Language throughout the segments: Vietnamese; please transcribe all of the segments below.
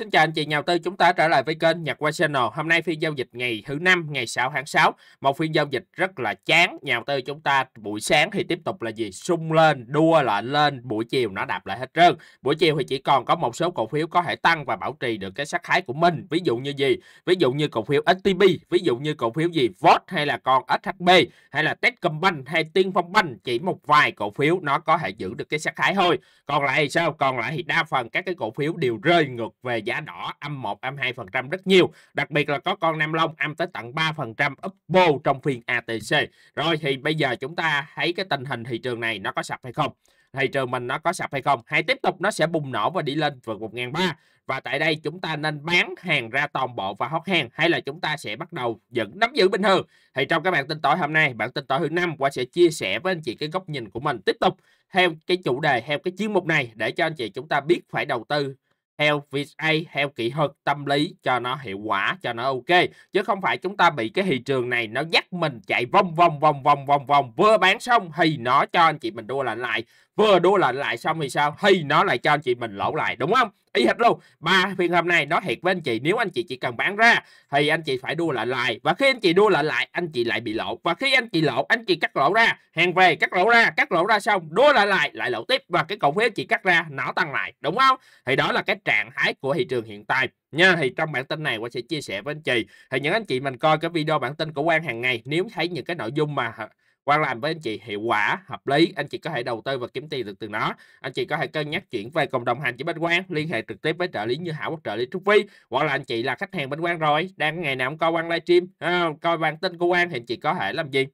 xin chào anh chị nhà đầu tư, chúng ta trở lại với kênh Nhật Qua Channel. Hôm nay phiên giao dịch ngày thứ năm, ngày 6 tháng 6, một phiên giao dịch rất là chán. Nhà đầu tư chúng ta buổi sáng thì tiếp tục là gì? Sung lên, đua lại lên, buổi chiều nó đạp lại hết trơn. Buổi chiều thì chỉ còn có một số cổ phiếu có thể tăng và bảo trì được cái sắc thái của mình. Ví dụ như gì? Ví dụ như cổ phiếu STB, ví dụ như cổ phiếu gì? VOT hay là còn SHB hay là Techcombank hay Tiên Phong Bank, chỉ một vài cổ phiếu nó có thể giữ được cái sắc thái thôi. Còn lại thì sao? Còn lại thì đa phần các cái cổ phiếu đều rơi ngược về giá đỏ âm 1, âm 2% rất nhiều. Đặc biệt là có con Nam Long âm tới tận 3% upbo trong phiên ATC. Rồi thì bây giờ chúng ta thấy cái tình hình thị trường này nó có sập hay không? thị trường mình nó có sập hay không hay tiếp tục nó sẽ bùng nổ và đi lên vượt 1.300 và tại đây chúng ta nên bán hàng ra toàn bộ và hot hàng hay là chúng ta sẽ bắt đầu dẫn nắm giữ bình thường thì trong các bạn tin tối hôm nay bạn tin tối thứ năm qua sẽ chia sẻ với anh chị cái góc nhìn của mình tiếp tục theo cái chủ đề theo cái chuyên mục này để cho anh chị chúng ta biết phải đầu tư theo heo VSA, theo kỹ thuật tâm lý cho nó hiệu quả, cho nó ok. Chứ không phải chúng ta bị cái thị trường này nó dắt mình chạy vòng vòng vòng vòng vòng vòng vừa bán xong thì nó cho anh chị mình đua lại lại vừa đua lệnh lại xong thì sao thì nó lại cho anh chị mình lỗ lại đúng không y hết luôn ba phiên hôm nay nó thiệt với anh chị nếu anh chị chỉ cần bán ra thì anh chị phải đua lệnh lại và khi anh chị đua lệnh lại anh chị lại bị lỗ và khi anh chị lỗ anh chị cắt lỗ ra hàng về cắt lỗ ra cắt lỗ ra xong đua lại lại lại lỗ tiếp và cái cổ phiếu chị cắt ra nó tăng lại đúng không thì đó là cái trạng thái của thị trường hiện tại nha thì trong bản tin này qua sẽ chia sẻ với anh chị thì những anh chị mình coi cái video bản tin của quan hàng ngày nếu thấy những cái nội dung mà quan làm với anh chị hiệu quả hợp lý anh chị có thể đầu tư và kiếm tiền được từ nó anh chị có thể cân nhắc chuyển về cộng đồng hành với Bách quan liên hệ trực tiếp với trợ lý Như Hảo hoặc trợ lý Trúc Vi hoặc là anh chị là khách hàng Bách quan rồi đang ngày nào cũng coi Quang livestream coi bản tin của quan thì anh chị có thể làm gì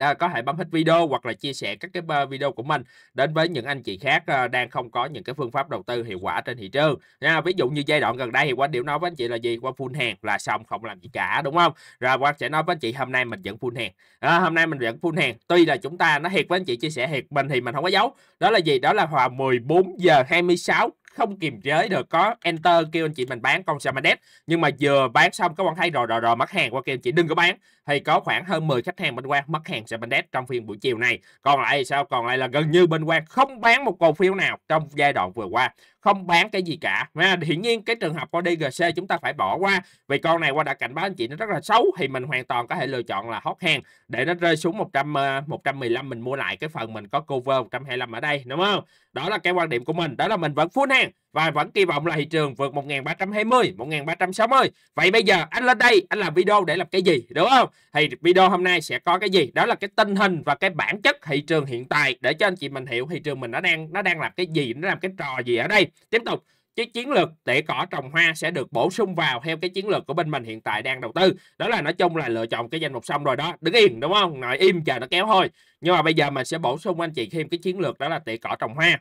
à, có thể bấm hết video hoặc là chia sẻ các cái ờ, video của mình đến với những anh chị khác à, đang không có những cái phương pháp đầu tư hiệu quả trên thị trường à, ví dụ như giai đoạn gần đây thì quang điệu nói với anh chị là gì qua full hàng là xong không làm gì cả đúng không rồi quang sẽ nói với anh chị hôm nay mình vẫn full hàng à, hôm nay mình vẫn full hàng tuy là chúng ta nó thiệt với anh chị chia sẻ thiệt mình thì mình không có giấu đó là gì đó là hòa 14 giờ 26 không kiềm chế được có enter kêu anh chị mình bán con Samadev nhưng mà vừa bán xong các bạn thấy rồi rồi rồi mất hàng qua kêu anh chị đừng có bán thì có khoảng hơn 10 khách hàng bên quan mất hàng Samadev trong phiên buổi chiều này còn lại sao còn lại là gần như bên quan không bán một cổ phiếu nào trong giai đoạn vừa qua không bán cái gì cả và hiển nhiên cái trường hợp con DGC chúng ta phải bỏ qua vì con này qua đã cảnh báo anh chị nó rất là xấu thì mình hoàn toàn có thể lựa chọn là hot hàng để nó rơi xuống 100 115 ờ, mình mua lại cái phần mình có cover 125 ở đây đúng không đó là cái quan điểm của mình đó là mình vẫn full hàng và vẫn kỳ vọng là thị trường vượt 1320, 1360. Vậy bây giờ anh lên đây, anh làm video để làm cái gì, đúng không? Thì video hôm nay sẽ có cái gì? Đó là cái tình hình và cái bản chất thị trường hiện tại để cho anh chị mình hiểu thị trường mình nó đang nó đang làm cái gì, nó làm cái trò gì ở đây. Tiếp tục cái chiến lược để cỏ trồng hoa sẽ được bổ sung vào theo cái chiến lược của bên mình hiện tại đang đầu tư đó là nói chung là lựa chọn cái danh mục xong rồi đó đứng yên đúng không nội im chờ nó kéo thôi nhưng mà bây giờ mình sẽ bổ sung anh chị thêm cái chiến lược đó là tỉa cỏ trồng hoa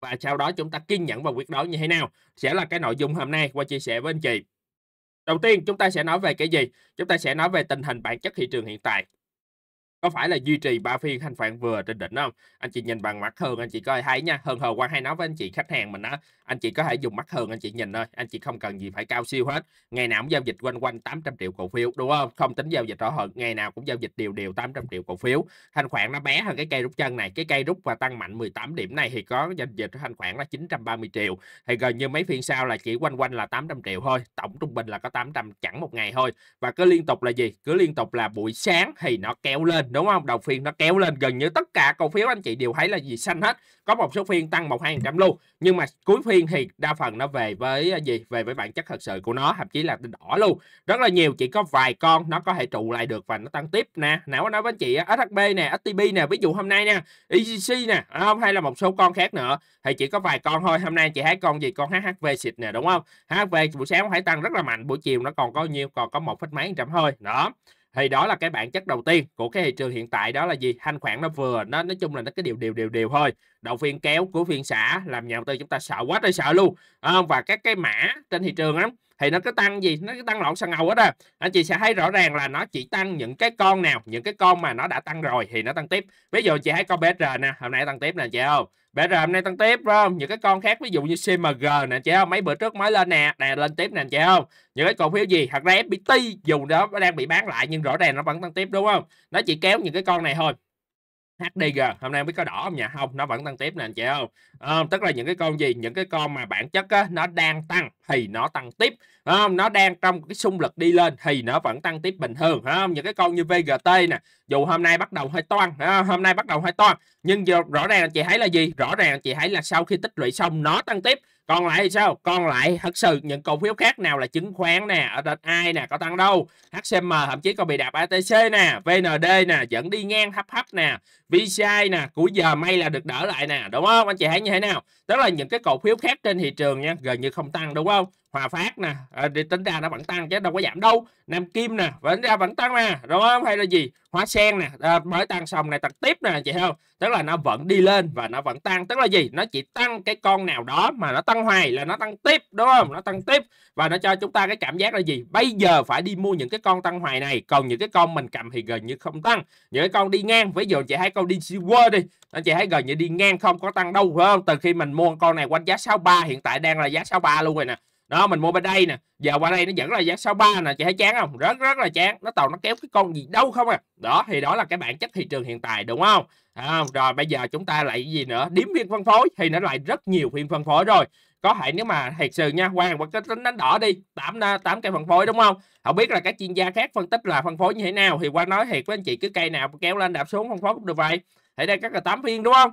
và sau đó chúng ta kiên nhẫn vào việc đó như thế nào sẽ là cái nội dung hôm nay qua chia sẻ với anh chị đầu tiên chúng ta sẽ nói về cái gì chúng ta sẽ nói về tình hình bản chất thị trường hiện tại có phải là duy trì ba phiên thanh khoản vừa trên đỉnh không anh chị nhìn bằng mắt thường anh chị coi thấy nha hơn hờ quan hay nói với anh chị khách hàng mình á anh chị có thể dùng mắt thường anh chị nhìn thôi anh chị không cần gì phải cao siêu hết ngày nào cũng giao dịch quanh quanh 800 triệu cổ phiếu đúng không không tính giao dịch rõ hơn ngày nào cũng giao dịch đều đều 800 triệu cổ phiếu thanh khoản nó bé hơn cái cây rút chân này cái cây rút và tăng mạnh 18 điểm này thì có giao dịch thanh khoản là 930 triệu thì gần như mấy phiên sau là chỉ quanh quanh là 800 triệu thôi tổng trung bình là có 800 chẳng một ngày thôi và cứ liên tục là gì cứ liên tục là buổi sáng thì nó kéo lên đúng không đầu phiên nó kéo lên gần như tất cả cổ phiếu anh chị đều thấy là gì xanh hết có một số phiên tăng một hai trăm luôn nhưng mà cuối phiên thì đa phần nó về với à, gì về với bản chất thật sự của nó thậm chí là đỏ luôn rất là nhiều chỉ có vài con nó có thể trụ lại được và nó tăng tiếp nè nào nói với anh chị à, SHB nè STB nè ví dụ hôm nay e nè EGC à, nè không hay là một số con khác nữa thì chỉ có vài con thôi hôm nay chị thấy con gì con HHV xịt nè đúng không HHV buổi sáng phải tăng rất là mạnh buổi chiều nó còn có nhiêu còn có một phết mấy trăm thôi đó thì đó là cái bản chất đầu tiên của cái thị trường hiện tại đó là gì thanh khoản nó vừa nó nói chung là nó cái điều điều điều điều thôi đầu phiên kéo của phiên xả làm nhà đầu tư chúng ta sợ quá trời sợ luôn ờ, và các cái mã trên thị trường á thì nó cứ tăng gì nó cứ tăng lộn xăng ngầu hết á à. anh chị sẽ thấy rõ ràng là nó chỉ tăng những cái con nào những cái con mà nó đã tăng rồi thì nó tăng tiếp ví dụ chị thấy con BR nè hôm nay tăng tiếp nè chị không BR hôm nay tăng tiếp phải không những cái con khác ví dụ như CMG nè chị không mấy bữa trước mới lên nè đè lên tiếp nè chị không những cái cổ phiếu gì thật ra FPT dù đó đang bị bán lại nhưng rõ ràng nó vẫn tăng tiếp đúng không nó chỉ kéo những cái con này thôi HDG hôm nay mới có đỏ không nhà không nó vẫn tăng tiếp nè anh chị không à, ờ, tức là những cái con gì những cái con mà bản chất á, nó đang tăng thì nó tăng tiếp à, nó đang trong cái xung lực đi lên thì nó vẫn tăng tiếp bình thường à, những cái con như VGT nè dù hôm nay bắt đầu hơi toan à, hôm nay bắt đầu hơi toan nhưng rõ ràng anh chị thấy là gì rõ ràng anh chị thấy là sau khi tích lũy xong nó tăng tiếp còn lại thì sao còn lại thật sự những cổ phiếu khác nào là chứng khoán nè ở đợt ai nè có tăng đâu HCM thậm chí còn bị đạp ATC nè VND nè dẫn đi ngang hấp hấp nè VCI nè của giờ may là được đỡ lại nè đúng không anh chị thấy như thế nào tức là những cái cổ phiếu khác trên thị trường nha gần như không tăng đúng không Hòa Phát nè à, thì tính ra nó vẫn tăng chứ đâu có giảm đâu Nam Kim nè vẫn ra vẫn tăng mà đúng không hay là gì Hóa Sen nè à, mới tăng xong này tăng tiếp nè chị không tức là nó vẫn đi lên và nó vẫn tăng tức là gì nó chỉ tăng cái con nào đó mà nó tăng hoài là nó tăng tiếp đúng không nó tăng tiếp và nó cho chúng ta cái cảm giác là gì bây giờ phải đi mua những cái con tăng hoài này còn những cái con mình cầm thì gần như không tăng những cái con đi ngang ví dụ chị hãy con đi Silver đi anh chị thấy gần như đi ngang không có tăng đâu phải không từ khi mình mua con này quanh giá 63 hiện tại đang là giá 63 luôn rồi nè đó mình mua bên đây nè giờ qua đây nó vẫn là giá 63 nè chị thấy chán không rất rất là chán nó tàu nó kéo cái con gì đâu không à đó thì đó là cái bản chất thị trường hiện tại đúng không à, rồi bây giờ chúng ta lại gì nữa điếm phiên phân phối thì nó lại rất nhiều phiên phân phối rồi có thể nếu mà thiệt sự nha quan hoặc cái tính đánh đỏ đi tám à, tám cây phân phối đúng không không biết là các chuyên gia khác phân tích là phân phối như thế nào thì qua nói thiệt với anh chị cứ cây nào kéo lên đạp xuống phân phối cũng được vậy thì đây các là tám phiên đúng không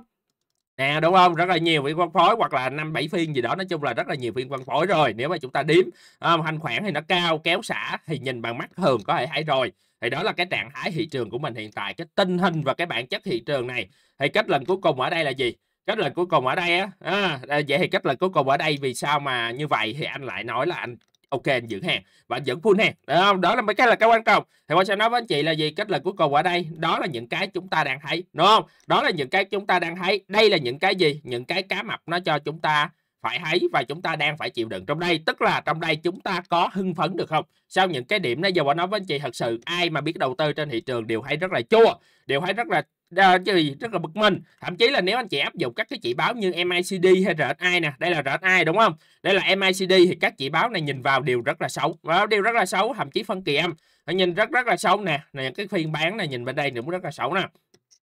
nè đúng không rất là nhiều phiên quan phối hoặc là năm bảy phiên gì đó nói chung là rất là nhiều phiên quan phối rồi nếu mà chúng ta đếm um, à, thanh khoản thì nó cao kéo xả thì nhìn bằng mắt thường có thể thấy rồi thì đó là cái trạng thái thị trường của mình hiện tại cái tinh hình và cái bản chất thị trường này thì kết luận cuối cùng ở đây là gì kết luận cuối cùng ở đây á à, à vậy thì kết luận cuối cùng ở đây vì sao mà như vậy thì anh lại nói là anh ok anh giữ hàng và anh vẫn full hàng không đó là mấy cái là cái quan trọng thì tôi sẽ nói với anh chị là gì kết luận cuối cùng ở đây đó là những cái chúng ta đang thấy đúng không đó là những cái chúng ta đang thấy đây là những cái gì những cái cá mập nó cho chúng ta phải thấy và chúng ta đang phải chịu đựng trong đây tức là trong đây chúng ta có hưng phấn được không sau những cái điểm nãy giờ bọn nói với anh chị thật sự ai mà biết đầu tư trên thị trường đều thấy rất là chua đều thấy rất là cái gì rất là bực mình thậm chí là nếu anh chị áp dụng các cái chỉ báo như MACD hay RSI nè đây là RSI đúng không đây là MACD thì các chỉ báo này nhìn vào đều rất là xấu và đều rất là xấu thậm chí phân kỳ em nó nhìn rất rất là xấu nè này cái phiên bán này nhìn bên đây cũng rất là xấu nè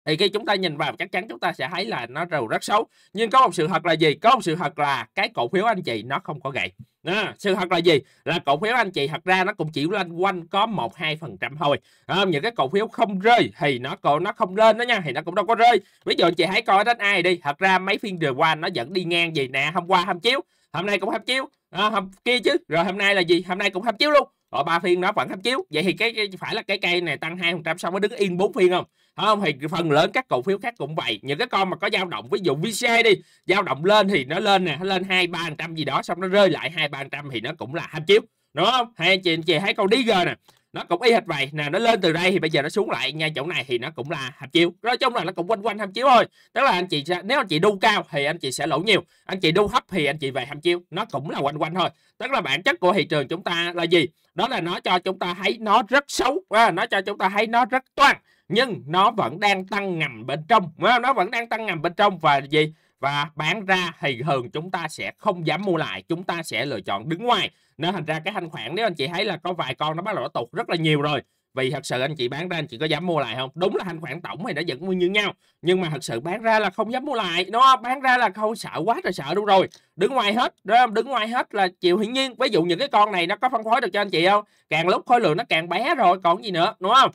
thì khi chúng ta nhìn vào chắc chắn chúng ta sẽ thấy là nó đều rất xấu nhưng có một sự thật là gì có một sự thật là cái cổ phiếu anh chị nó không có gậy à, sự thật là gì là cổ phiếu anh chị thật ra nó cũng chỉ loanh quanh có một hai phần trăm thôi à, những cái cổ phiếu không rơi thì nó còn nó không lên đó nha thì nó cũng đâu có rơi ví dụ anh chị hãy coi đến ai đi thật ra mấy phiên vừa qua nó vẫn đi ngang gì nè hôm qua hôm chiếu hôm nay cũng hấp chiếu à, hôm kia chứ rồi hôm nay là gì hôm nay cũng hấp chiếu luôn rồi ba phiên nó vẫn hấp chiếu vậy thì cái, cái phải là cái cây này tăng hai phần trăm xong mới đứng yên bốn phiên không không thì phần lớn các cổ phiếu khác cũng vậy những cái con mà có dao động ví dụ VC đi dao động lên thì nó lên nè nó lên hai ba trăm gì đó xong nó rơi lại hai ba trăm thì nó cũng là ham chiếu đúng không hay anh chị anh chị thấy con DG nè nó cũng y hệt vậy nè nó lên từ đây thì bây giờ nó xuống lại nha chỗ này thì nó cũng là hàm chiếu nói chung là nó cũng quanh quanh hàm chiếu thôi tức là anh chị nếu anh chị đu cao thì anh chị sẽ lỗ nhiều anh chị đu thấp thì anh chị về hàm chiếu nó cũng là quanh quanh thôi tức là bản chất của thị trường chúng ta là gì đó là nó cho chúng ta thấy nó rất xấu à, nó cho chúng ta thấy nó rất toan nhưng nó vẫn đang tăng ngầm bên trong nó vẫn đang tăng ngầm bên trong và gì và bán ra thì thường chúng ta sẽ không dám mua lại chúng ta sẽ lựa chọn đứng ngoài nên thành ra cái thanh khoản nếu anh chị thấy là có vài con nó bắt đầu nó tụt rất là nhiều rồi vì thật sự anh chị bán ra anh chị có dám mua lại không đúng là thanh khoản tổng thì nó vẫn mua như nhau nhưng mà thật sự bán ra là không dám mua lại nó bán ra là không sợ quá rồi sợ luôn rồi đứng ngoài hết đó đứng ngoài hết là chịu hiển nhiên ví dụ những cái con này nó có phân phối được cho anh chị không càng lúc khối lượng nó càng bé rồi còn gì nữa đúng không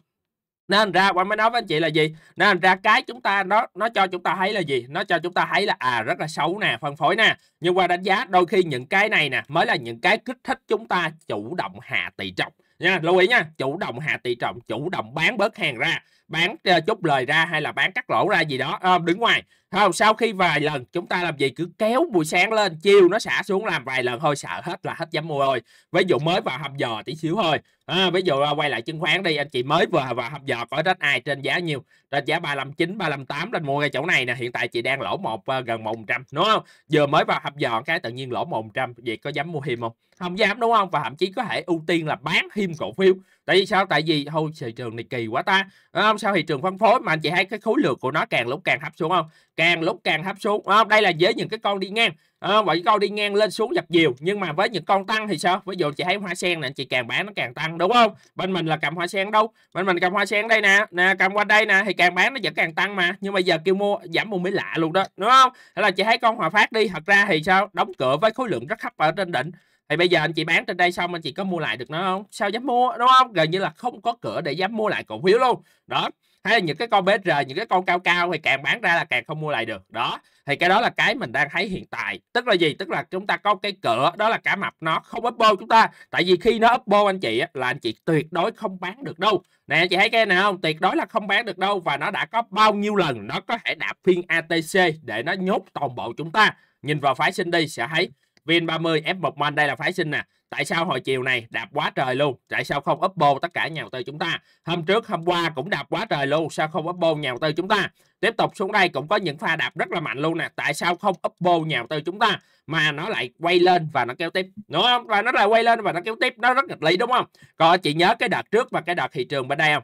nên ra quang mới nói với anh chị là gì nên ra cái chúng ta nó nó cho chúng ta thấy là gì nó cho chúng ta thấy là à rất là xấu nè phân phối nè nhưng qua đánh giá đôi khi những cái này nè mới là những cái kích thích chúng ta chủ động hạ tỷ trọng nha lưu ý nha chủ động hạ tỷ trọng chủ động bán bớt hàng ra bán ờ, chốt lời ra hay là bán cắt lỗ ra gì đó à, đứng ngoài không sau khi vài lần chúng ta làm gì cứ kéo buổi sáng lên chiều nó xả xuống làm vài lần thôi sợ hết là hết dám mua rồi ví dụ mới vào hầm giờ tí xíu thôi à, ví dụ quay lại chứng khoán đi anh chị mới vừa vào hầm giờ có rách ai trên giá nhiều trên giá 359 358 lên mua ngay chỗ này nè hiện tại chị đang lỗ một gần 100 đúng không vừa mới vào hầm giờ cái tự nhiên lỗ 100 vậy có dám mua hiểm không không dám đúng không và thậm chí có thể ưu tiên là bán hiểm cổ phiếu tại vì sao tại vì thôi thị trường này kỳ quá ta à, sao thị trường phân phối mà anh chị thấy cái khối lượng của nó càng lúc càng hấp xuống không càng lúc càng hấp xuống không? đây là với những cái con đi ngang à, ờ, vậy con đi ngang lên xuống dập nhiều, nhưng mà với những con tăng thì sao ví dụ chị thấy hoa sen này chị càng bán nó càng tăng đúng không bên mình là cầm hoa sen đâu bên mình cầm hoa sen đây nè nè cầm qua đây nè thì càng bán nó vẫn càng tăng mà nhưng mà giờ kêu mua giảm mua mới lạ luôn đó đúng không hay là chị thấy con hòa phát đi thật ra thì sao đóng cửa với khối lượng rất thấp ở trên đỉnh thì bây giờ anh chị bán trên đây xong anh chị có mua lại được nó không sao dám mua đúng không gần như là không có cửa để dám mua lại cổ phiếu luôn đó hay là những cái con BR những cái con cao cao thì càng bán ra là càng không mua lại được đó thì cái đó là cái mình đang thấy hiện tại tức là gì tức là chúng ta có cái cửa đó là cả mập nó không upbo chúng ta tại vì khi nó upbo anh chị là anh chị tuyệt đối không bán được đâu nè anh chị thấy cái nào không tuyệt đối là không bán được đâu và nó đã có bao nhiêu lần nó có thể đạp phiên ATC để nó nhốt toàn bộ chúng ta nhìn vào phái sinh đi sẽ thấy Vin30 F1 man đây là phái sinh nè. Tại sao hồi chiều này đạp quá trời luôn? Tại sao không up Oppo tất cả nhà đầu tư chúng ta? Hôm trước hôm qua cũng đạp quá trời luôn, sao không up Oppo nhà đầu tư chúng ta? Tiếp tục xuống đây cũng có những pha đạp rất là mạnh luôn nè. Tại sao không up Oppo nhà đầu tư chúng ta mà nó lại quay lên và nó kéo tiếp? Đúng không? Và nó lại quay lên và nó kéo tiếp, nó rất nghịch lý đúng không? Còn chị nhớ cái đợt trước và cái đợt thị trường bên đây không?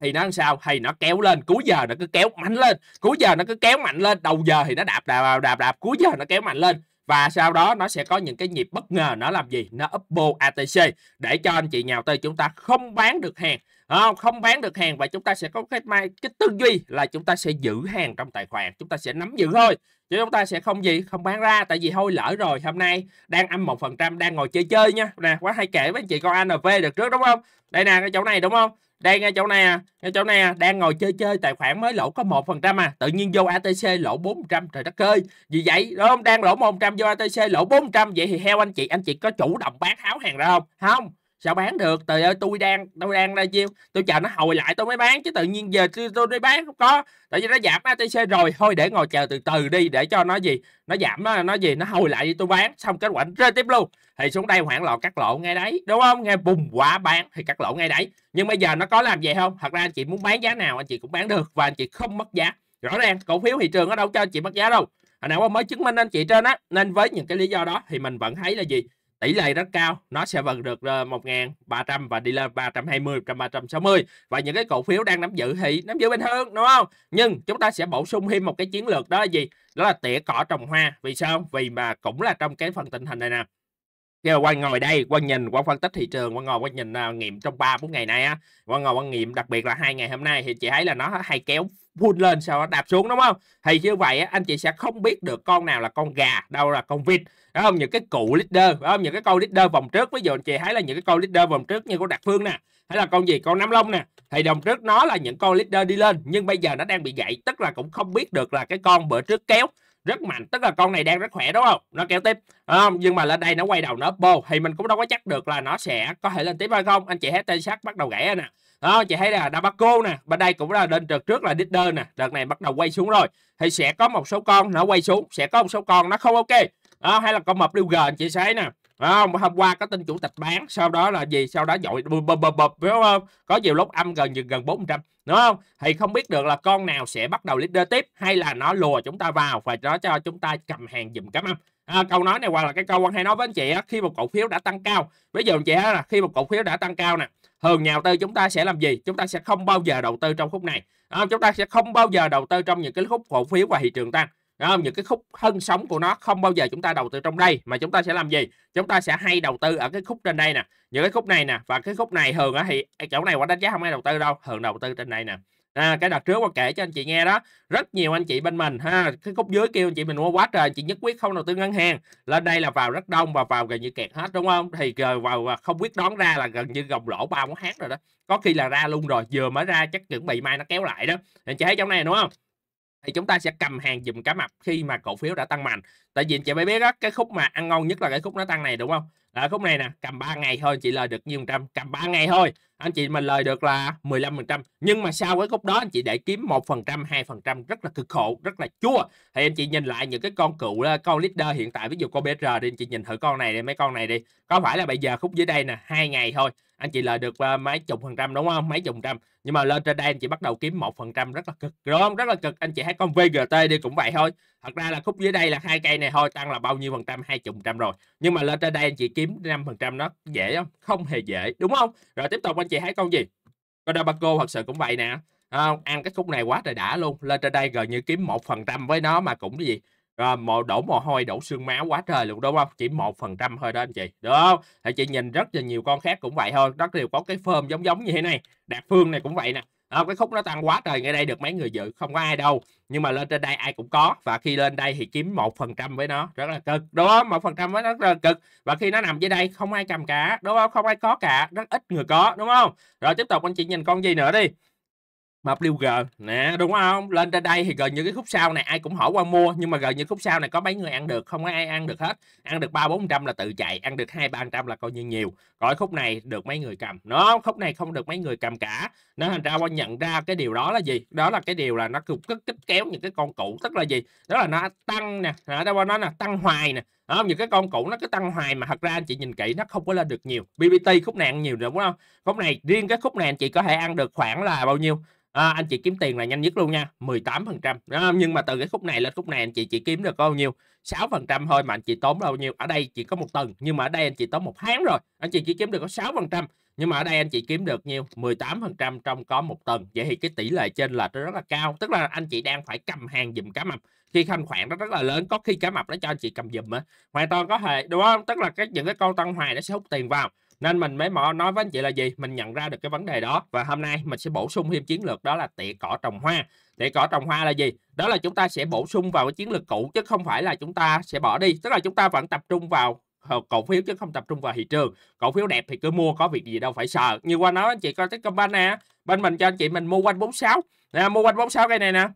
thì nó làm sao Thì nó kéo lên cuối giờ nó cứ kéo mạnh lên cuối giờ nó cứ kéo mạnh lên đầu giờ thì nó đạp đạp đạp, đạp. cuối giờ nó kéo mạnh lên và sau đó nó sẽ có những cái nhịp bất ngờ nó làm gì nó upbo ATC để cho anh chị nhà tư chúng ta không bán được hàng không bán được hàng và chúng ta sẽ có cái mai cái tư duy là chúng ta sẽ giữ hàng trong tài khoản chúng ta sẽ nắm giữ thôi chứ chúng ta sẽ không gì không bán ra tại vì hôi lỡ rồi hôm nay đang âm một phần trăm đang ngồi chơi chơi nha nè quá hay kể với anh chị con ANV được trước đúng không đây nè cái chỗ này đúng không đây ngay chỗ này à, ngay chỗ này à, đang ngồi chơi chơi tài khoản mới lỗ có một phần trăm à tự nhiên vô atc lỗ bốn trăm trời đất ơi vì vậy đúng đang lỗ một trăm vô atc lỗ bốn trăm vậy thì heo anh chị anh chị có chủ động bán tháo hàng ra không không sao bán được trời ơi tôi đang tôi đang đây chiêu tôi chờ nó hồi lại tôi mới bán chứ tự nhiên giờ tôi, tôi đi bán không có tại vì nó giảm ATC rồi thôi để ngồi chờ từ từ đi để cho nó gì nó giảm nó, nó gì nó hồi lại đi tôi bán xong kết quả rơi tiếp luôn thì xuống đây hoảng loạn cắt lỗ ngay đấy đúng không nghe bùng quá bán thì cắt lỗ ngay đấy nhưng bây giờ nó có làm gì không thật ra anh chị muốn bán giá nào anh chị cũng bán được và anh chị không mất giá rõ ràng cổ phiếu thị trường nó đâu cho anh chị mất giá đâu hồi nào mới chứng minh anh chị trên á nên với những cái lý do đó thì mình vẫn thấy là gì tỷ lệ rất cao nó sẽ vẫn được 1.300 ờ, và đi lên 320 360 và những cái cổ phiếu đang nắm giữ thì nắm giữ bình thường đúng không nhưng chúng ta sẽ bổ sung thêm một cái chiến lược đó là gì đó là tỉa cỏ trồng hoa vì sao vì mà cũng là trong cái phần tình hình này nè Khi mà quan ngồi đây, quan nhìn, quan phân tích thị trường, quan ngồi quan nhìn uh, nghiệm trong 3 bốn ngày nay á, quan ngồi quan nghiệm đặc biệt là hai ngày hôm nay thì chị thấy là nó hay kéo phun lên sau đó đạp xuống đúng không? Thì như vậy á, anh chị sẽ không biết được con nào là con gà, đâu là con vịt phải không những cái cụ leader phải không những cái câu leader vòng trước ví dụ anh chị thấy là những cái câu leader vòng trước như của đặc phương nè hay là con gì con nam long nè thì đồng trước nó là những con leader đi lên nhưng bây giờ nó đang bị gãy tức là cũng không biết được là cái con bữa trước kéo rất mạnh tức là con này đang rất khỏe đúng không nó kéo tiếp không nhưng mà lên đây nó quay đầu nó bô thì mình cũng đâu có chắc được là nó sẽ có thể lên tiếp hay không anh chị thấy tên sắt bắt đầu gãy nè đó, chị thấy là Dabaco nè bên đây cũng là lên đợt trước là Ditter nè đợt này bắt đầu quay xuống rồi thì sẽ có một số con nó quay xuống sẽ có một số con nó không ok đó, ờ, hay là con mập điêu gờ chị sấy nè không ờ, hôm qua có tin chủ tịch bán sau đó là gì sau đó dội bập không có nhiều lúc âm gần gần 400 đúng không thì không biết được là con nào sẽ bắt đầu leader tiếp hay là nó lùa chúng ta vào và đó cho chúng ta cầm hàng dùm cảm âm ờ, à, câu nói này hoặc là cái câu quan hay nói với anh chị á, khi một cổ phiếu đã tăng cao ví dụ chị là khi một cổ phiếu đã tăng cao nè thường nhà đầu tư chúng ta sẽ làm gì chúng ta sẽ không bao giờ đầu tư trong khúc này à, chúng ta sẽ không bao giờ đầu tư trong những cái khúc cổ phiếu và thị trường tăng Đúng không? Những cái khúc thân sống của nó không bao giờ chúng ta đầu tư trong đây mà chúng ta sẽ làm gì? Chúng ta sẽ hay đầu tư ở cái khúc trên đây nè, những cái khúc này nè và cái khúc này thường á thì chỗ này quá đánh giá không ai đầu tư đâu, thường đầu tư trên đây nè. À, cái đợt trước qua kể cho anh chị nghe đó rất nhiều anh chị bên mình ha cái khúc dưới kia anh chị mình mua quá trời anh chị nhất quyết không đầu tư ngân hàng lên đây là vào rất đông và vào gần như kẹt hết đúng không thì vào và không biết đón ra là gần như gồng lỗ ba muốn hát rồi đó có khi là ra luôn rồi vừa mới ra chắc chuẩn bị mai nó kéo lại đó anh chị thấy trong này đúng không thì chúng ta sẽ cầm hàng dùm cá mập khi mà cổ phiếu đã tăng mạnh tại vì chị mới biết đó, cái khúc mà ăn ngon nhất là cái khúc nó tăng này đúng không à, khúc này nè cầm 3 ngày thôi chị lời được nhiêu phần trăm cầm 3 ngày thôi anh chị mình lời được là 15 phần trăm nhưng mà sau cái khúc đó anh chị để kiếm một phần trăm hai phần trăm rất là cực khổ rất là chua thì anh chị nhìn lại những cái con cựu ờ, con leader hiện tại ví dụ con BR đi anh chị nhìn thử con này đi mấy con này đi có phải là bây giờ khúc dưới đây nè hai ngày thôi anh chị lời được ờ, mấy chục phần trăm đúng không mấy chục phần trăm nhưng mà lên trên đây anh chị bắt đầu kiếm một phần trăm rất là cực đúng không rất là cực anh chị thấy con VGT đi cũng vậy thôi thật ra là khúc dưới đây là hai cây này thôi tăng là bao nhiêu phần trăm hai chục trăm rồi nhưng mà lên trên đây anh chị kiếm năm phần trăm nó dễ không không hề dễ đúng không rồi tiếp tục anh chị thấy con gì con cô thật sự cũng vậy nè không? ăn cái khúc này quá trời đã luôn lên trên đây gần như kiếm một phần trăm với nó mà cũng cái gì rồi mồ đổ mồ hôi đổ xương máu quá trời luôn đúng không chỉ một phần trăm thôi đó anh chị đúng không thì chị nhìn rất là nhiều con khác cũng vậy thôi rất đều có cái phơm giống giống như thế này đạt phương này cũng vậy nè đó, cái khúc nó tăng quá trời ngay đây được mấy người dự không có ai đâu nhưng mà lên trên đây ai cũng có và khi lên đây thì kiếm một phần trăm với nó rất là cực đúng không một phần trăm với nó rất là cực và khi nó nằm dưới đây không ai cầm cả đúng không không ai có cả rất ít người có đúng không rồi tiếp tục anh chị nhìn con gì nữa đi liêu gờ nè đúng không lên ra đây thì gần như cái khúc sau này ai cũng hỏi qua mua nhưng mà gần như khúc sau này có mấy người ăn được không có ai ăn được hết ăn được ba bốn trăm là tự chạy ăn được hai ba trăm là coi như nhiều còn khúc này được mấy người cầm nó khúc này không được mấy người cầm cả nó thành ra qua nhận ra cái điều đó là gì đó là cái điều là nó cực kích kéo những cái con cũ tức là gì đó là nó tăng nè đó qua nó là tăng hoài nè đó, những cái con cũ nó cứ tăng hoài mà thật ra anh chị nhìn kỹ nó không có lên được nhiều BBT khúc này ăn nhiều nữa đúng không khúc này riêng cái khúc này anh chị có thể ăn được khoảng là bao nhiêu à, anh chị kiếm tiền là nhanh nhất luôn nha 18% đó, nhưng mà từ cái khúc này lên khúc này anh chị chỉ kiếm được bao nhiêu 6% thôi mà anh chị tốn bao nhiêu ở đây chỉ có một tuần nhưng mà ở đây anh chị tốn một tháng rồi anh chị chỉ kiếm được có 6% nhưng mà ở đây anh chị kiếm được nhiêu 18% trong có một tuần vậy thì cái tỷ lệ trên là rất là cao tức là anh chị đang phải cầm hàng dùm cá mập khi thanh khoản nó rất là lớn có khi cá mập nó cho anh chị cầm dùm á hoàn toàn có thể đúng không tức là cái những cái con tăng hoài nó sẽ hút tiền vào nên mình mới mò nói với anh chị là gì mình nhận ra được cái vấn đề đó và hôm nay mình sẽ bổ sung thêm chiến lược đó là tỉa cỏ trồng hoa tỉa cỏ trồng hoa là gì đó là chúng ta sẽ bổ sung vào cái chiến lược cũ chứ không phải là chúng ta sẽ bỏ đi tức là chúng ta vẫn tập trung vào Ờ, cổ phiếu chứ không tập trung vào thị trường cổ phiếu đẹp thì cứ mua có việc gì đâu phải sợ như qua nói anh chị coi Techcombank nè bên mình cho anh chị mình mua quanh 46 nè mua quanh 46 cây này nè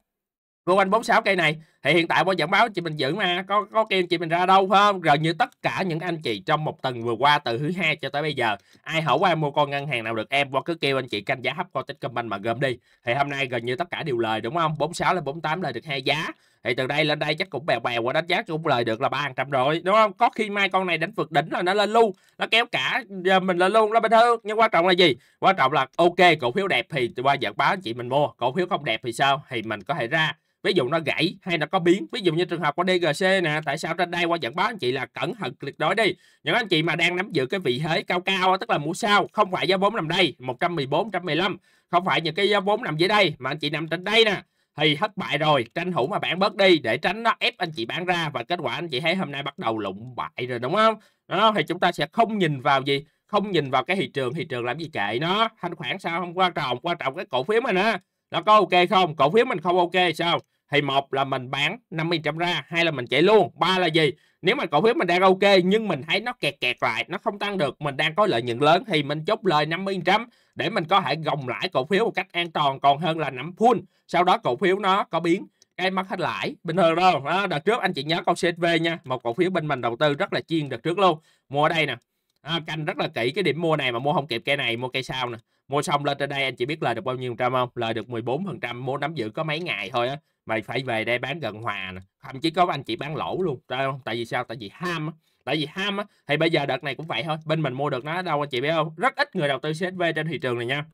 mua quanh 46 cây này thì hiện tại qua giảng báo chị mình giữ mà có có kêu chị mình ra đâu phải không rồi như tất cả những anh chị trong một tuần vừa qua từ thứ hai cho tới bây giờ ai hỏi qua mua con ngân hàng nào được em qua cứ kêu anh chị canh giá hấp coi Techcombank mà gom đi thì hôm nay gần như tất cả đều lời đúng không 46 lên 48 lời được hai giá thì từ đây lên đây chắc cũng bèo bèo qua đánh giá cũng lời được là ba trăm rồi đúng không có khi mai con này đánh vượt đỉnh là nó lên luôn nó kéo cả giờ mình lên luôn nó bình thường nhưng quan trọng là gì quan trọng là ok cổ phiếu đẹp thì qua dẫn báo anh chị mình mua cổ phiếu không đẹp thì sao thì mình có thể ra ví dụ nó gãy hay là có biến ví dụ như trường hợp của DGC nè tại sao trên đây qua dẫn báo anh chị là cẩn thận tuyệt đối đi những anh chị mà đang nắm giữ cái vị thế cao cao tức là mua sao không phải giá vốn nằm đây 114 115 không phải những cái giá vốn nằm dưới đây mà anh chị nằm trên đây nè thì thất bại rồi tranh thủ mà bạn bớt đi để tránh nó ép anh chị bán ra và kết quả anh chị thấy hôm nay bắt đầu lụng bại rồi đúng không đó thì chúng ta sẽ không nhìn vào gì không nhìn vào cái thị trường thị trường làm gì kệ nó thanh khoản sao không quan trọng quan trọng cái cổ phiếu mình nè nó có ok không cổ phiếu mình không ok sao thì một là mình bán 50 trăm ra hai là mình chạy luôn ba là gì nếu mà cổ phiếu mình đang ok nhưng mình thấy nó kẹt kẹt lại nó không tăng được mình đang có lợi nhuận lớn thì mình chốt lời 50 trăm để mình có thể gồng lãi cổ phiếu một cách an toàn còn hơn là nắm full sau đó cổ phiếu nó có biến cái mất hết lãi bình thường đâu đó, đợt trước anh chị nhớ câu CSV nha một cổ phiếu bên mình đầu tư rất là chiên đợt trước luôn mua ở đây nè à, canh rất là kỹ cái điểm mua này mà mua không kịp cây này mua cây sau nè mua xong lên trên đây anh chỉ biết lời được bao nhiêu phần trăm không lời được 14 phần trăm mua nắm giữ có mấy ngày thôi á mà phải về đây bán gần hòa nè thậm chí có anh chị bán lỗ luôn tại không tại vì sao tại vì ham á tại vì ham á thì bây giờ đợt này cũng vậy thôi bên mình mua được nó đâu anh chị biết không rất ít người đầu tư CSV trên thị trường này nha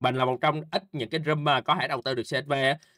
mình là một trong ít những cái drummer có thể đầu tư được CSV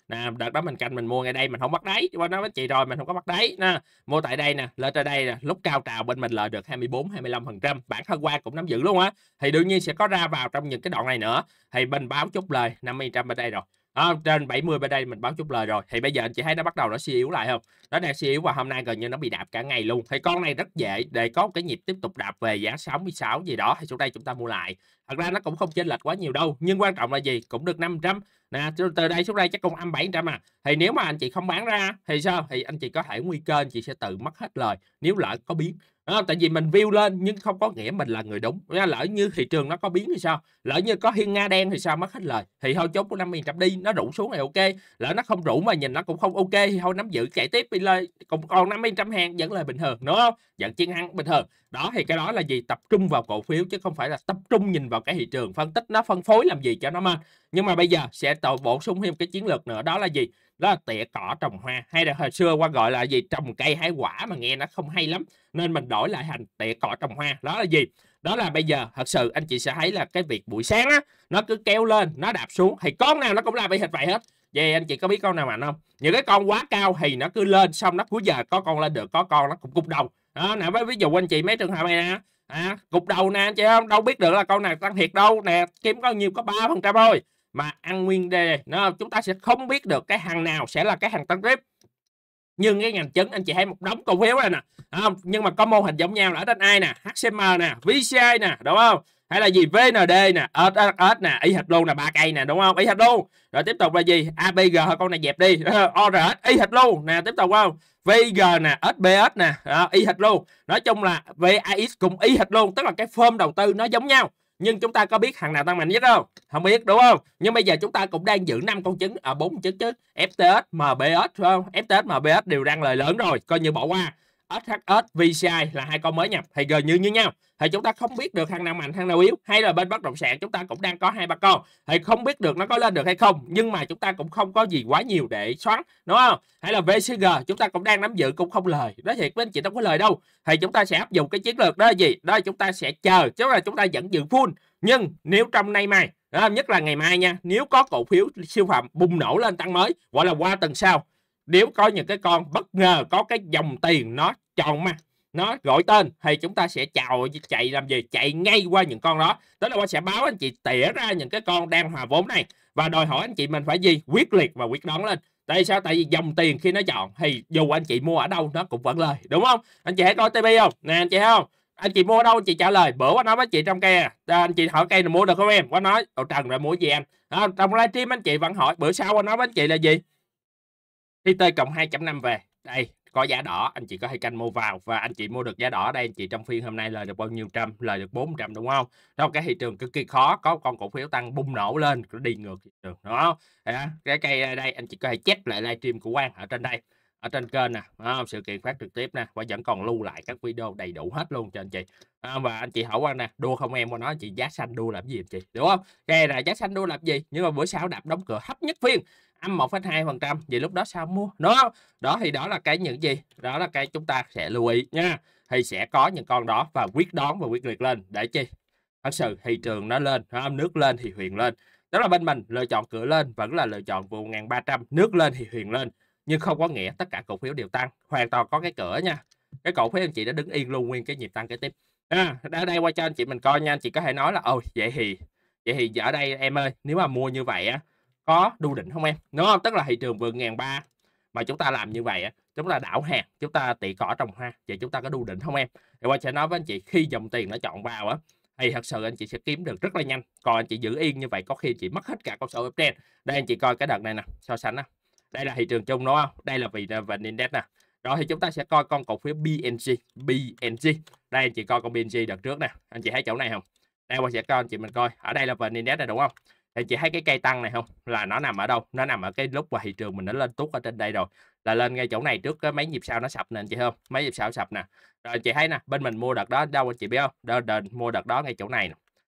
nè đợt đó mình canh mình mua ngay đây mình không bắt đáy qua nói với chị rồi mình không có bắt đáy nè mua tại đây nè lên tới đây nè lúc cao trào bên mình lợi được 24 25 phần trăm bản thân qua cũng nắm giữ luôn á thì đương nhiên sẽ có ra vào trong những cái đoạn này nữa thì mình báo chút lời 50 trăm bên đây rồi đó, ờ, trên 70 bên đây mình báo chút lời rồi thì bây giờ anh chị thấy nó bắt đầu nó suy yếu lại không nó đang suy yếu và hôm nay gần như nó bị đạp cả ngày luôn thì con này rất dễ để có cái nhịp tiếp tục đạp về giá 66 gì đó thì xuống đây chúng ta mua lại thật ra nó cũng không chênh lệch quá nhiều đâu nhưng quan trọng là gì cũng được 500 nè từ đây xuống đây chắc cũng âm 700 à thì nếu mà anh chị không bán ra thì sao thì anh chị có thể nguy cơ anh chị sẽ tự mất hết lời nếu lỡ có biến đúng không? tại vì mình view lên nhưng không có nghĩa mình là người đúng lỡ như thị trường nó có biến thì sao lỡ như có hiên nga đen thì sao mất hết lời thì thôi chốt của năm trăm đi nó rủ xuống này ok lỡ nó không rủ mà nhìn nó cũng không ok thì thôi nắm giữ chạy tiếp đi lên cũng còn năm trăm hàng vẫn là bình thường đúng không vẫn chiến ăn bình thường đó thì cái đó là gì tập trung vào cổ phiếu chứ không phải là tập trung nhìn vào cái thị trường phân tích nó phân phối làm gì cho nó mà nhưng mà bây giờ sẽ tạo bổ sung thêm cái chiến lược nữa đó là gì đó là tỉa cỏ trồng hoa hay là hồi xưa qua gọi là gì trồng cây hái quả mà nghe nó không hay lắm nên mình đổi lại thành tỉa cỏ trồng hoa đó là gì đó là bây giờ thật sự anh chị sẽ thấy là cái việc buổi sáng á nó cứ kéo lên nó đạp xuống thì con nào nó cũng làm y hệt vậy hết vậy anh chị có biết con nào mạnh không những cái con quá cao thì nó cứ lên xong nó cuối giờ có con lên được có con nó cũng cục đầu đó nè với ví dụ anh chị mấy trường hợp này nè à, cục đầu nè anh chị không đâu biết được là con nào tăng thiệt đâu nè kiếm có nhiêu có ba phần trăm thôi mà ăn nguyên đề nó chúng ta sẽ không biết được cái hàng nào sẽ là cái hàng tăng tiếp nhưng cái ngành chứng anh chị thấy một đống cổ phiếu này nè không? nhưng mà có mô hình giống nhau là ở trên ai nè HCM nè VCI nè đúng không hay là gì VND nè SS nè y hệt luôn là ba cây nè đúng không y hệt luôn rồi tiếp tục là gì ABG con này dẹp đi ORS y hệt luôn nè tiếp tục không VG nè SBS nè đó, y hệt luôn nói chung là VAX cũng y hệt luôn tức là cái form đầu tư nó giống nhau nhưng chúng ta có biết hàng nào tăng mạnh nhất không không biết đúng không nhưng bây giờ chúng ta cũng đang giữ năm con chứng ở à, bốn chứng chứ FTS MBS phải không FTS MBS đều đang lời lớn rồi coi như bỏ qua SHS, VCI là hai con mới nhập thì gần như như nhau. Thì chúng ta không biết được thằng nào mạnh, thằng nào yếu hay là bên bất động sản chúng ta cũng đang có hai ba con. Thì không biết được nó có lên được hay không, nhưng mà chúng ta cũng không có gì quá nhiều để xoắn, đúng không? Hay là VCG chúng ta cũng đang nắm giữ cũng không lời. Nói thiệt với anh chị đâu có lời đâu. Thì chúng ta sẽ áp dụng cái chiến lược đó là gì? Đó là chúng ta sẽ chờ, chứ là chúng ta vẫn giữ full. Nhưng nếu trong nay mai đó, nhất là ngày mai nha nếu có cổ phiếu siêu phẩm bùng nổ lên tăng mới gọi là qua tuần sau nếu có những cái con bất ngờ có cái dòng tiền nó chọn mà nó gọi tên thì chúng ta sẽ chào chạy làm gì chạy ngay qua những con đó tức là qua sẽ báo anh chị tỉa ra những cái con đang hòa vốn này và đòi hỏi anh chị mình phải gì quyết liệt và quyết đoán lên tại sao tại vì dòng tiền khi nó chọn thì dù anh chị mua ở đâu nó cũng vẫn lời đúng không anh chị hãy coi tv không nè anh chị thấy không anh chị mua ở đâu anh chị trả lời bữa qua nói với chị trong cây à anh chị hỏi cây này mua được không em qua nói cậu trần rồi mua gì em à, trong livestream anh chị vẫn hỏi bữa sau qua nói với anh chị là gì thi TT cộng 2.5 về đây có giá đỏ anh chị có thể canh mua vào và anh chị mua được giá đỏ đây anh chị trong phiên hôm nay lời được bao nhiêu trăm lời được 400 đúng không trong cái thị trường cực kỳ khó có con cổ phiếu tăng bung nổ lên đi ngược thị trường đó cái cây đây anh chị có thể chép lại livestream của Quang ở trên đây ở trên kênh nè à, sự kiện phát trực tiếp nè và vẫn còn lưu lại các video đầy đủ hết luôn cho anh chị à, và anh chị hỏi qua nè đua không em mà nói chị giá xanh đua làm gì anh chị đúng không cái là giá xanh đua làm gì nhưng mà bữa sau đạp đóng cửa hấp nhất phiên âm 1,2%. phần trăm. Vậy lúc đó sao mua? Đó, đó thì đó là cái những gì? Đó là cái chúng ta sẽ lưu ý nha. Thì sẽ có những con đó và quyết đoán và quyết liệt lên để chi? Thật sự thị trường nó lên, âm nước lên thì huyền lên. Đó là bên mình lựa chọn cửa lên vẫn là lựa chọn vùng 1300, nước lên thì huyền lên. Nhưng không có nghĩa tất cả cổ phiếu đều tăng, hoàn toàn có cái cửa nha. Cái cổ phiếu anh chị đã đứng yên luôn nguyên cái nhịp tăng kế tiếp. À, đây qua cho anh chị mình coi nha, anh chị có thể nói là ôi vậy thì vậy thì ở đây em ơi, nếu mà mua như vậy á có đu đỉnh không em đúng không tức là thị trường vượt ngàn ba mà chúng ta làm như vậy chúng ta đảo hàng chúng ta tỉ cỏ trồng hoa vậy chúng ta có đu đỉnh không em thì quay sẽ nói với anh chị khi dòng tiền nó chọn vào á thì thật sự anh chị sẽ kiếm được rất là nhanh còn anh chị giữ yên như vậy có khi anh chị mất hết cả con số uptrend đây anh chị coi cái đợt này nè so sánh á. đây là thị trường chung đúng không đây là vì vn index nè rồi thì chúng ta sẽ coi con cổ phiếu BNG BNG đây anh chị coi con BNG đợt trước nè anh chị thấy chỗ này không đây qua sẽ coi anh chị mình coi ở đây là vn index này đúng không thì chị thấy cái cây tăng này không là nó nằm ở đâu nó nằm ở cái lúc mà thị trường mình nó lên tút ở trên đây rồi là lên ngay chỗ này trước cái mấy nhịp sau nó sập nên chị không mấy nhịp sau sập nè rồi chị thấy nè bên mình mua đợt đó đâu chị biết không đợt, đợt mua đợt đó ngay chỗ này nè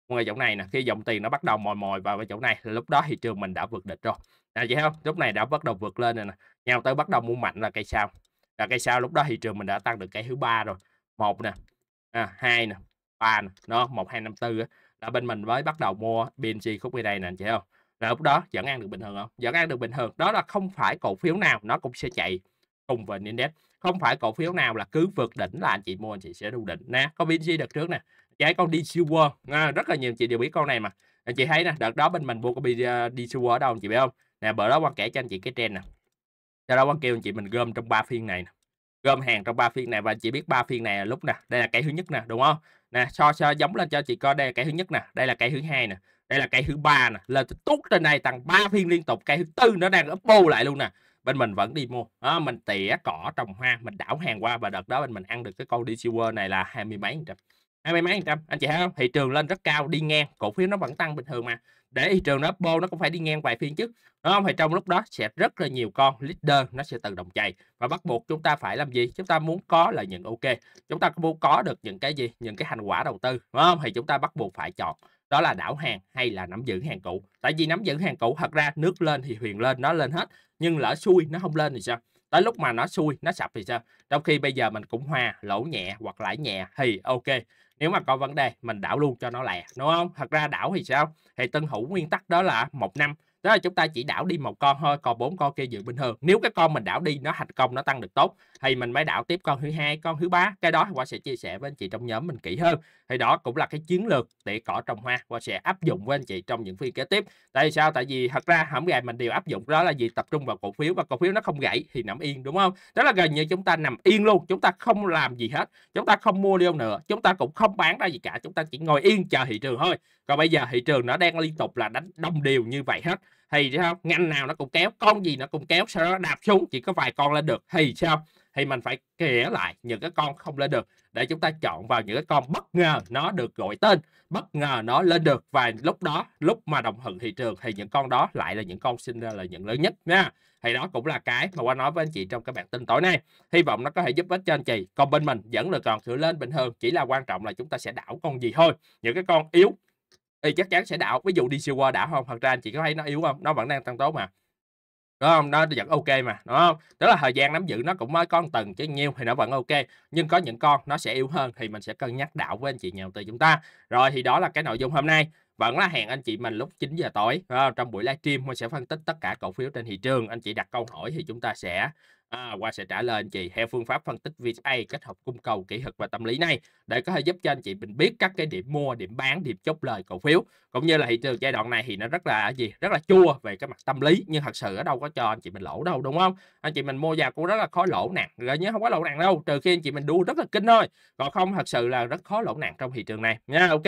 ngay chỗ này nè khi dòng tiền nó bắt đầu mồi mồi vào cái chỗ này lúc đó thị trường mình đã vượt địch rồi là chị không lúc này đã bắt đầu vượt lên rồi nè nhau tới bắt đầu mua mạnh là cây sao là cây sao lúc đó thị trường mình đã tăng được cái thứ ba rồi một nè à, hai nè ba nè nó một hai năm bốn là bên mình mới bắt đầu mua PNG khúc này nè anh chị không là lúc đó vẫn ăn được bình thường không vẫn ăn được bình thường đó là không phải cổ phiếu nào nó cũng sẽ chạy cùng vệnh index không phải cổ phiếu nào là cứ vượt đỉnh là anh chị mua anh chị sẽ đu đỉnh nè có BNG đợt trước nè cái con DC World à, rất là nhiều chị đều biết con này mà anh chị thấy nè đợt đó bên mình mua con DC World à, ở đâu anh chị biết không nè bữa đó quan kể cho anh chị cái trend nè sau đó quan kêu anh chị mình gom trong ba phiên này nè. gom hàng trong ba phiên này và anh chị biết ba phiên này là lúc nè đây là cái thứ nhất nè đúng không nè so, so giống lên cho chị coi đây là cây thứ nhất nè đây là cây thứ hai nè đây là cây thứ ba nè lên tốt trên này tăng 3 phiên liên tục cây thứ tư nó đang ấp bô lại luôn nè bên mình vẫn đi mua đó, mình tỉa cỏ trồng hoa mình đảo hàng qua và đợt đó bên mình ăn được cái con đi này là hai mươi mấy phần trăm hai mươi mấy phần trăm anh chị thấy không thị trường lên rất cao đi ngang cổ phiếu nó vẫn tăng bình thường mà để thị trường nó bô nó cũng phải đi ngang vài phiên chứ đúng không thì trong lúc đó sẽ rất là nhiều con leader nó sẽ tự động chạy và bắt buộc chúng ta phải làm gì chúng ta muốn có là những ok chúng ta muốn có được những cái gì những cái thành quả đầu tư đúng không thì chúng ta bắt buộc phải chọn đó là đảo hàng hay là nắm giữ hàng cũ tại vì nắm giữ hàng cũ thật ra nước lên thì huyền lên nó lên hết nhưng lỡ xui nó không lên thì sao tới lúc mà nó xui nó sập thì sao trong khi bây giờ mình cũng hòa lỗ nhẹ hoặc lãi nhẹ thì ok nếu mà có vấn đề mình đảo luôn cho nó lẹ đúng không thật ra đảo thì sao thì tân thủ nguyên tắc đó là một năm đó là chúng ta chỉ đảo đi một con thôi, còn bốn con kia dự bình thường. Nếu cái con mình đảo đi nó thành công, nó tăng được tốt thì mình mới đảo tiếp con thứ hai, con thứ ba. Cái đó Hoa sẽ chia sẻ với anh chị trong nhóm mình kỹ hơn. Thì đó cũng là cái chiến lược tỉa cỏ trồng hoa Hoa sẽ áp dụng với anh chị trong những phiên kế tiếp. Tại sao? Tại vì thật ra hổng gài mình đều áp dụng đó là gì tập trung vào cổ phiếu và cổ phiếu nó không gãy thì nằm yên đúng không? Đó là gần như chúng ta nằm yên luôn, chúng ta không làm gì hết, chúng ta không mua đi đâu nữa, chúng ta cũng không bán ra gì cả, chúng ta chỉ ngồi yên chờ thị trường thôi. Còn bây giờ thị trường nó đang liên tục là đánh đồng đều như vậy hết thì sao ngành nào nó cũng kéo con gì nó cũng kéo sau đó đạp xuống chỉ có vài con lên được thì sao thì mình phải kể lại những cái con không lên được để chúng ta chọn vào những cái con bất ngờ nó được gọi tên bất ngờ nó lên được và lúc đó lúc mà đồng thuận thị trường thì những con đó lại là những con sinh ra là những lớn nhất nha thì đó cũng là cái mà qua nói với anh chị trong các bản tin tối nay hy vọng nó có thể giúp ích cho anh chị còn bên mình vẫn là còn thử lên bình thường chỉ là quan trọng là chúng ta sẽ đảo con gì thôi những cái con yếu thì chắc chắn sẽ đảo ví dụ đi siêu qua đảo không thật ra anh chị có thấy nó yếu không nó vẫn đang tăng tốt mà đúng không nó vẫn ok mà đúng không tức là thời gian nắm giữ nó cũng mới có một tuần chứ nhiêu thì nó vẫn ok nhưng có những con nó sẽ yếu hơn thì mình sẽ cân nhắc đảo với anh chị nhà đầu tư chúng ta rồi thì đó là cái nội dung hôm nay vẫn là hẹn anh chị mình lúc 9 giờ tối à, trong buổi livestream mình sẽ phân tích tất cả cổ phiếu trên thị trường anh chị đặt câu hỏi thì chúng ta sẽ À, Hoa sẽ trả lời anh chị theo phương pháp phân tích VSA kết hợp cung cầu kỹ thuật và tâm lý này để có thể giúp cho anh chị mình biết các cái điểm mua, điểm bán, điểm chốt lời cổ phiếu cũng như là thị trường giai đoạn này thì nó rất là gì rất là chua về cái mặt tâm lý nhưng thật sự ở đâu có cho anh chị mình lỗ đâu đúng không anh chị mình mua vào cũng rất là khó lỗ nặng rồi nhớ không có lỗ nặng đâu trừ khi anh chị mình đua rất là kinh thôi còn không thật sự là rất khó lỗ nặng trong thị trường này nha ok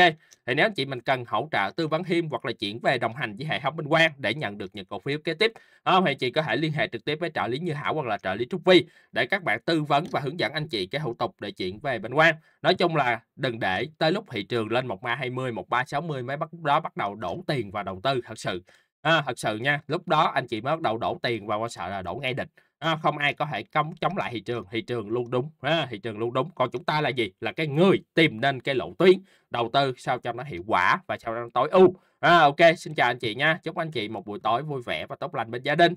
thì nếu anh chị mình cần hỗ trợ tư vấn thêm hoặc là chuyển về đồng hành với hệ thống minh quang để nhận được những cổ phiếu kế tiếp không thì chị có thể liên hệ trực tiếp với trợ lý như hảo hoặc là trợ Lý Trúc vi để các bạn tư vấn và hướng dẫn anh chị cái thủ tục để chuyển về bình Quang. Nói chung là đừng để tới lúc thị trường lên 1320, 1360 mấy bắt đó bắt đầu đổ tiền và đầu tư thật sự. À, thật sự nha, lúc đó anh chị mới bắt đầu đổ tiền và quan sợ là đổ ngay địch à, không ai có thể chống chống lại thị trường thị trường luôn đúng à, thị trường luôn đúng còn chúng ta là gì là cái người tìm nên cái lộ tuyến đầu tư sao cho nó hiệu quả và sao cho nó tối ưu à, ok xin chào anh chị nha chúc anh chị một buổi tối vui vẻ và tốt lành bên gia đình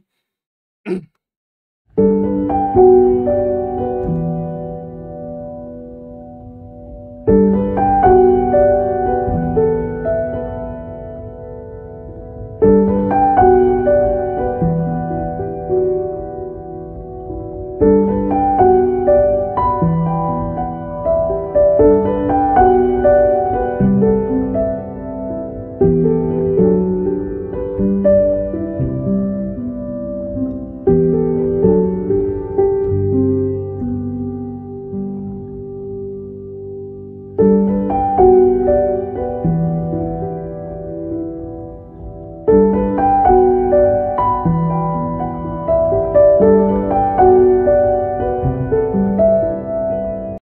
Thank you.